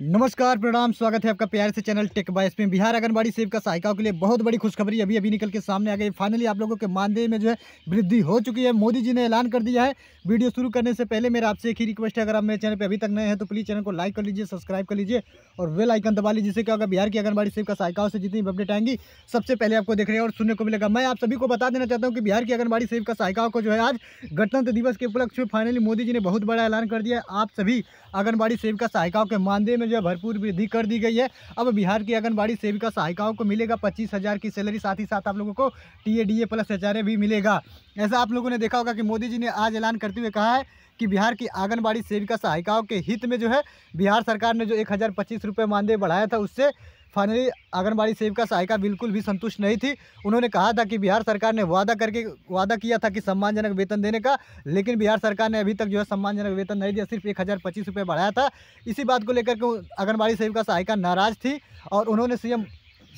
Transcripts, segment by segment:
नमस्कार प्रणाम स्वागत है आपका प्यार से चैनल टेक बाइस में बिहार आंगनबाड़ी सेविका सहायिकाओं के लिए बहुत बड़ी खुशखबरी अभी अभी निकल के सामने आ गई फाइनली आप लोगों के मानदेय में जो है वृद्धि हो चुकी है मोदी जी ने ऐलान कर दिया है वीडियो शुरू करने से पहले मेरा आपसे एक ही रिक्वेस्ट है अगर आप मेरे चैनल पर अभी तक नए हैं तो प्लीज़ चैनल को लाइक कर लीजिए सब्सक्राइब कर लीजिए और वेल आइकन दबा लीजिए जिससे क्या होगा बिहार की आंगनबाड़ी का सहायिकाओं से जितनी अपडेट आएंगी सबसे पहले आपको देख रहे और सुनने को मिलेगा मैं आप सभी को बता देना चाहता हूँ कि बिहार की आंगनबाड़ी सेविका सहायिकाओं को जो है आज गणतंत्र दिवस के उपलक्ष्य में फाइनली मोदी जी ने बहुत बड़ा ऐलान कर दिया आप सभी आंगनबाड़ी सेविका सहायिकाओं के मानदेय में में जो है भरपूर वृद्धि कर दी गई है अब बिहार की आंगनबाड़ी सेविका सहायिकाओं को मिलेगा पच्चीस हज़ार की सैलरी साथ ही साथ आप लोगों को T A D A plus H R A भी मिलेगा ऐसा आप लोगों ने देखा होगा कि मोदी जी ने आज ऐलान करते हुए कहा है कि बिहार की आंगनबाड़ी सेविका सहायिकाओं के हित में जो है बिहार सरकार ने जो एक हज़ार पच्चीस रुपये मानदेय बढ़ाया था उससे फाइनली आंगनबाड़ी सेविका सहायिका बिल्कुल भी संतुष्ट नहीं थी उन्होंने कहा था कि बिहार सरकार ने वादा करके वादा किया था कि सम्मानजनक वेतन देने का लेकिन बिहार सरकार ने अभी तक जो है सम्मानजनक वेतन नहीं दिया सिर्फ एक हज़ार पच्चीस रुपये बढ़ाया था इसी बात को लेकर के आंगनबाड़ी सेविका सहायिका नाराज़ थी और उन्होंने सीएम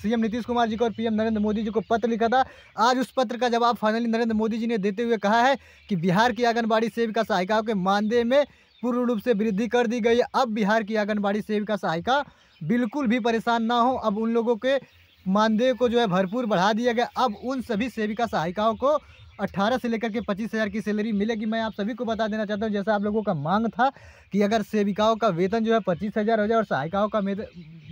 सीएम नीतीश कुमार जी को और पीएम नरेंद्र मोदी जी को पत्र लिखा था आज उस पत्र का जवाब फाइनली नरेंद्र मोदी जी ने देते हुए कहा है कि बिहार की आंगनबाड़ी सेविका सहायिकाओं के मानदेय में पूर्ण रूप से वृद्धि कर दी गई अब बिहार की आंगनबाड़ी सेविका सहायिका बिल्कुल भी परेशान ना हो अब उन लोगों के मानदेय को जो है भरपूर बढ़ा दिया गया अब उन सभी सेविका सहायिकाओं को 18 से लेकर के पच्चीस हज़ार की सैलरी मिलेगी मैं आप सभी को बता देना चाहता हूँ जैसा आप लोगों का मांग था कि अगर सेविकाओं का वेतन जो है पच्चीस हज़ार हो जाए और सहायिकाओं का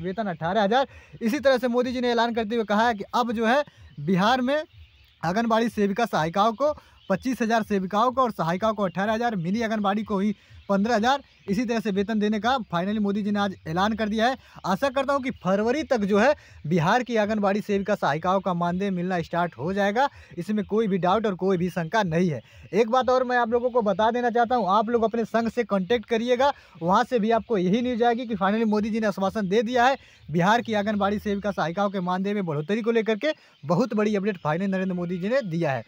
वेतन अट्ठारह हज़ार इसी तरह से मोदी जी ने ऐलान करते हुए कहा है कि अब जो है बिहार में आंगनबाड़ी सेविका सहायिकाओं को पच्चीस हज़ार सेविकाओं को और सहायिकाओं को अट्ठारह हज़ार मिनी आंगनबाड़ी को ही पंद्रह हज़ार इसी तरह से वेतन देने का फाइनली मोदी जी ने आज ऐलान कर दिया है आशा करता हूँ कि फरवरी तक जो है बिहार की आंगनबाड़ी सेविका सहायिकाओं का मानदेय मिलना स्टार्ट हो जाएगा इसमें कोई भी डाउट और कोई भी शंका नहीं है एक बात और मैं आप लोगों को बता देना चाहता हूँ आप लोग अपने संघ से कॉन्टैक्ट करिएगा वहाँ से भी आपको यही न्यूज आएगी कि फाइनली मोदी जी ने आश्वासन दे दिया है बिहार की आंगनबाड़ी सेविका सहायिकाओं के मानदेय में बढ़ोतरी को लेकर के बहुत बड़ी अपडेट फाइनली नरेंद्र मोदी जी ने दिया है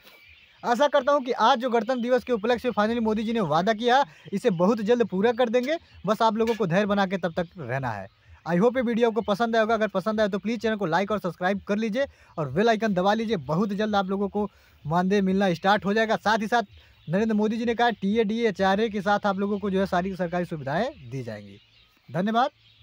आशा करता हूँ कि आज जो गणतंत्र दिवस के उपलक्ष्य में फाइनली मोदी जी ने वादा किया इसे बहुत जल्द पूरा कर देंगे बस आप लोगों को धैर्य बना के तब तक रहना है आई होप ये वीडियो आपको पसंद आएगा अगर पसंद आए तो प्लीज़ चैनल को लाइक और सब्सक्राइब कर लीजिए और वेल आइकन दबा लीजिए बहुत जल्द आप लोगों को मानदेय मिलना स्टार्ट हो जाएगा साथ ही साथ नरेंद्र मोदी जी ने कहा टी ए डी ए के साथ आप लोगों को जो है सारी सरकारी सुविधाएँ दी जाएंगी धन्यवाद